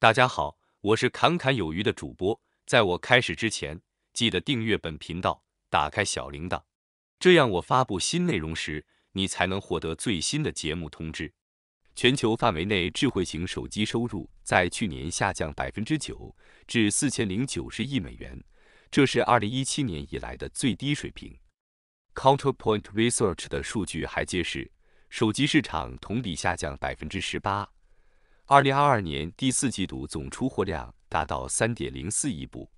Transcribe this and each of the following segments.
大家好，我是侃侃有余的主播。在我开始之前，记得订阅本频道，打开小铃铛，这样我发布新内容时，你才能获得最新的节目通知。全球范围内，智慧型手机收入在去年下降百分之九，至四千零九十亿美元，这是二零一七年以来的最低水平。Counterpoint Research 的数据还揭示，手机市场同比下降百分之十八。二零二二年第四季度总出货量达到三点零四亿部，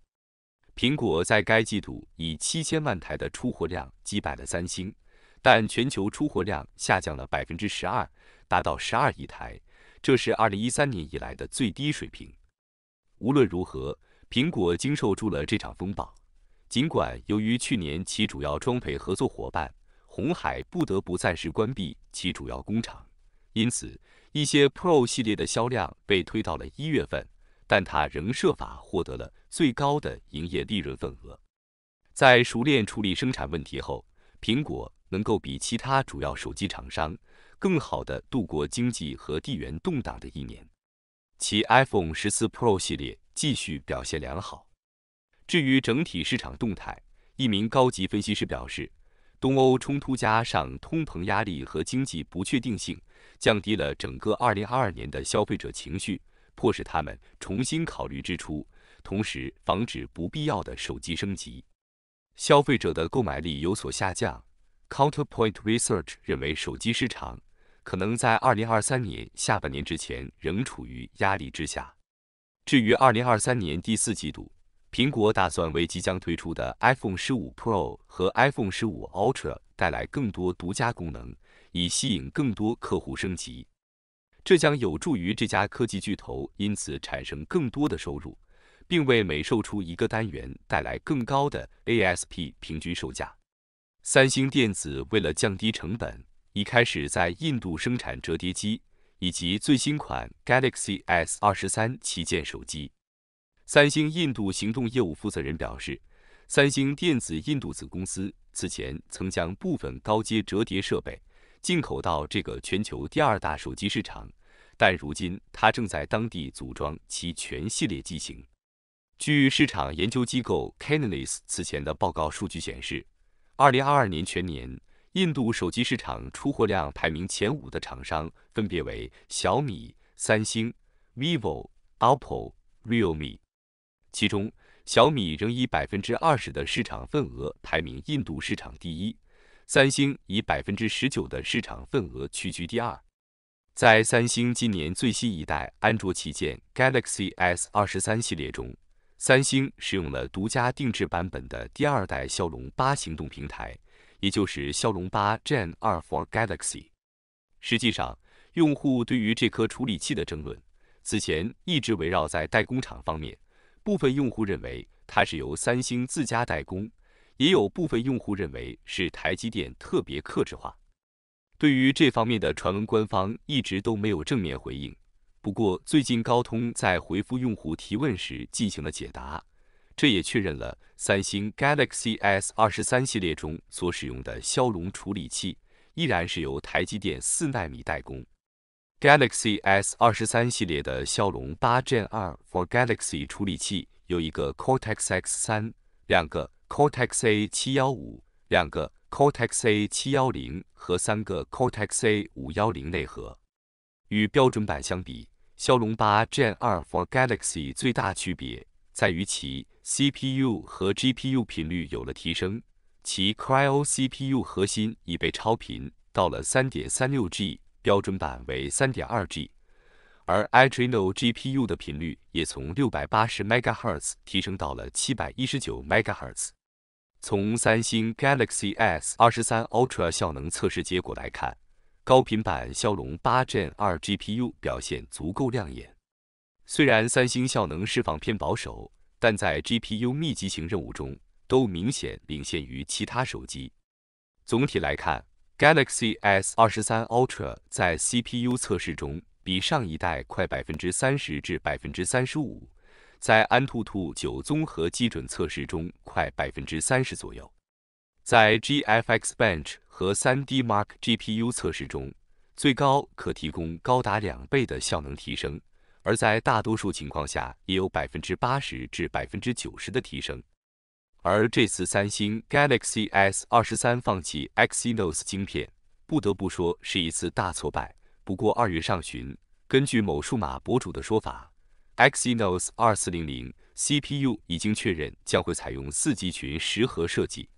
苹果在该季度以七千万台的出货量击败了三星，但全球出货量下降了百分之十二，达到十二亿台，这是二零一三年以来的最低水平。无论如何，苹果经受住了这场风暴，尽管由于去年其主要装配合作伙伴红海不得不暂时关闭其主要工厂。因此，一些 Pro 系列的销量被推到了一月份，但它仍设法获得了最高的营业利润份额。在熟练处理生产问题后，苹果能够比其他主要手机厂商更好地度过经济和地缘动荡的一年。其 iPhone 十四 Pro 系列继续表现良好。至于整体市场动态，一名高级分析师表示，东欧冲突加上通膨压力和经济不确定性。降低了整个2022年的消费者情绪，迫使他们重新考虑支出，同时防止不必要的手机升级。消费者的购买力有所下降。Counterpoint Research 认为，手机市场可能在2023年下半年之前仍处于压力之下。至于2023年第四季度，苹果打算为即将推出的 iPhone 15 Pro 和 iPhone 15 Ultra 带来更多独家功能。以吸引更多客户升级，这将有助于这家科技巨头因此产生更多的收入，并为每售出一个单元带来更高的 ASP 平均售价。三星电子为了降低成本，已开始在印度生产折叠机以及最新款 Galaxy S 二十三旗舰手机。三星印度行动业务负责人表示，三星电子印度子公司此前曾将部分高阶折叠设备。进口到这个全球第二大手机市场，但如今它正在当地组装其全系列机型。据市场研究机构 Canalys 此前的报告数据显示，二零二二年全年，印度手机市场出货量排名前五的厂商分别为小米、三星、vivo、o p p o Realme，其中小米仍以百分之二十的市场份额排名印度市场第一。三星以百分之十九的市场份额屈居第二。在三星今年最新一代安卓旗舰 Galaxy S 二十三系列中，三星使用了独家定制版本的第二代骁龙八行动平台，也就是骁龙八 Gen 2 for Galaxy。实际上，用户对于这颗处理器的争论，此前一直围绕在代工厂方面。部分用户认为它是由三星自家代工。也有部分用户认为是台积电特别克制化。对于这方面的传闻，官方一直都没有正面回应。不过，最近高通在回复用户提问时进行了解答，这也确认了三星 Galaxy S 二十三系列中所使用的骁龙处理器依然是由台积电四纳米代工。Galaxy S 二十三系列的骁龙八 Gen 二 for Galaxy 处理器有一个 Cortex X 三，两个。Cortex A 715两个，Cortex A 710和三个 Cortex A 510内核。与标准版相比，骁龙8 Gen 2 for Galaxy 最大区别在于其 CPU 和 GPU 频率有了提升。其 Cryo CPU 核心已被超频到了 3.36G，标准版为 3.2G，而 Adreno GPU 的频率也从 680MHz 提升到了 719MHz。从三星 Galaxy S 23 Ultra 效能测试结果来看，高频版骁龙8 Gen 2 GPU 表现足够亮眼。虽然三星效能释放偏保守，但在 GPU 密集型任务中都明显领先于其他手机。总体来看，Galaxy S 23 Ultra 在 CPU 测试中比上一代快百分之三十至百分之三十五。在安兔兔九综合基准测试中快百分之三十左右，在 GFXBench 和 3D Mark GPU 测试中，最高可提供高达两倍的效能提升，而在大多数情况下也有百分之八十至百分之九十的提升。而这次三星 Galaxy S 二十三放弃 Exynos 芯片，不得不说是一次大挫败。不过二月上旬，根据某数码博主的说法。Exynos 2400 CPU 已经确认将会采用四集群十核设计，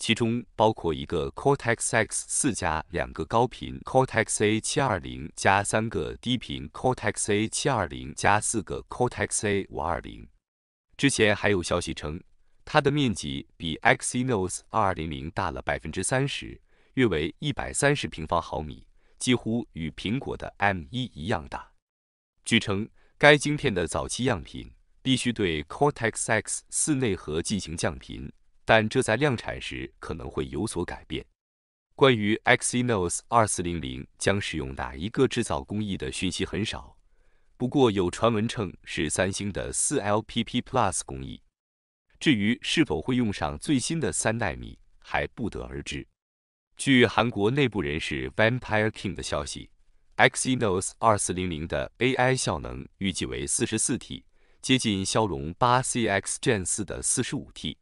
其中包括一个 Cortex X4 加两个高频 Cortex A720 加三个低频 Cortex A720 加四个 Cortex A520。之前还有消息称，它的面积比 Exynos 2200大了百分之三十，约为一百三十平方毫米，几乎与苹果的 M1 一样大。据称。该晶片的早期样品必须对 Cortex X4 内核进行降频，但这在量产时可能会有所改变。关于 Exynos 2400将使用哪一个制造工艺的讯息很少，不过有传闻称是三星的 4LPP Plus 工艺。至于是否会用上最新的三纳米，还不得而知。据韩国内部人士 Vampire King 的消息。Exynos 2400的 AI 效能预计为 44T，接近骁龙 8cx Gen4 的 45T。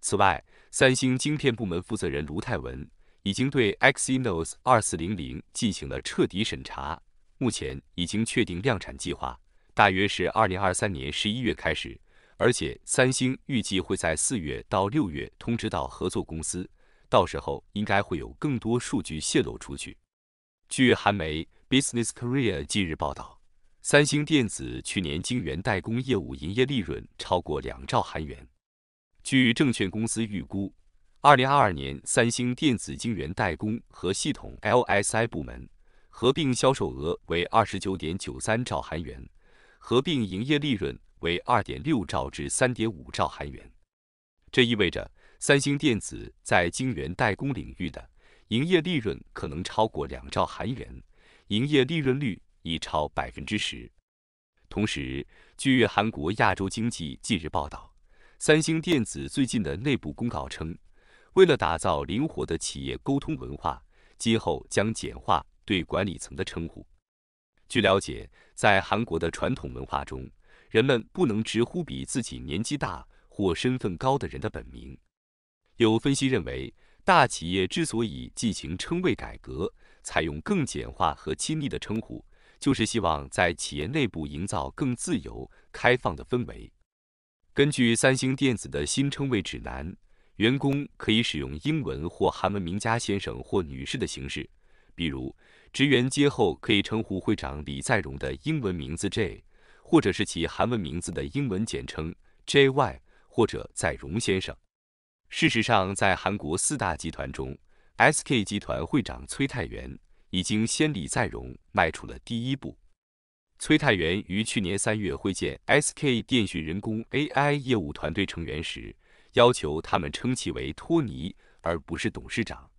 此外，三星晶片部门负责人卢泰文已经对 Exynos 2400进行了彻底审查，目前已经确定量产计划，大约是2023年11月开始。而且，三星预计会在4月到6月通知到合作公司，到时候应该会有更多数据泄露出去。据韩媒。Business Korea 近日报道，三星电子去年晶圆代工业务营业利润超过两兆韩元。据证券公司预估，二零二二年三星电子晶圆代工和系统 LSI 部门合并销售额为二十九点九三兆韩元，合并营业利润为二点六兆至三点五兆韩元。这意味着三星电子在晶圆代工领域的营业利润可能超过两兆韩元。营业利润率已超百分之十。同时，据韩国《亚洲经济》近日报道，三星电子最近的内部公告称，为了打造灵活的企业沟通文化，今后将简化对管理层的称呼。据了解，在韩国的传统文化中，人们不能直呼比自己年纪大或身份高的人的本名。有分析认为，大企业之所以进行称谓改革。采用更简化和亲密的称呼，就是希望在企业内部营造更自由、开放的氛围。根据三星电子的新称谓指南，员工可以使用英文或韩文名家先生或女士的形式，比如职员接后可以称呼会长李在容的英文名字 J，或者是其韩文名字的英文简称 JY 或者在容先生。事实上，在韩国四大集团中。SK 集团会长崔泰源已经先礼再融迈出了第一步。崔泰源于去年三月会见 SK 电讯人工 AI 业务团队成员时，要求他们称其为“托尼”而不是董事长。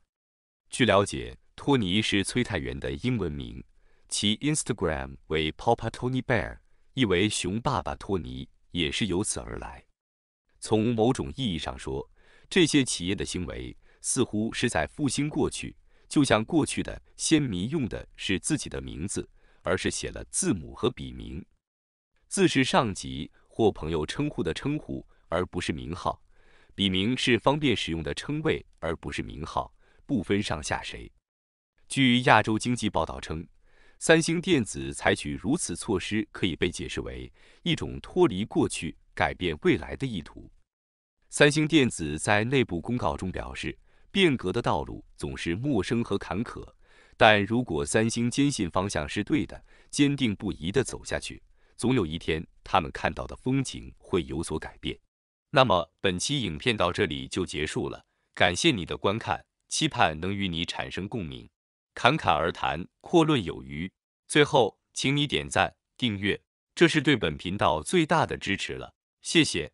据了解，“托尼”是崔泰源的英文名，其 Instagram 为 Papa Tony Bear，意为“熊爸爸托尼”，也是由此而来。从某种意义上说，这些企业的行为。似乎是在复兴过去，就像过去的先民用的是自己的名字，而是写了字母和笔名。字是上级或朋友称呼的称呼，而不是名号；笔名是方便使用的称谓，而不是名号，不分上下谁。据《亚洲经济》报道称，三星电子采取如此措施，可以被解释为一种脱离过去、改变未来的意图。三星电子在内部公告中表示。变革的道路总是陌生和坎坷，但如果三星坚信方向是对的，坚定不移地走下去，总有一天他们看到的风景会有所改变。那么本期影片到这里就结束了，感谢你的观看，期盼能与你产生共鸣。侃侃而谈，阔论有余。最后，请你点赞、订阅，这是对本频道最大的支持了，谢谢。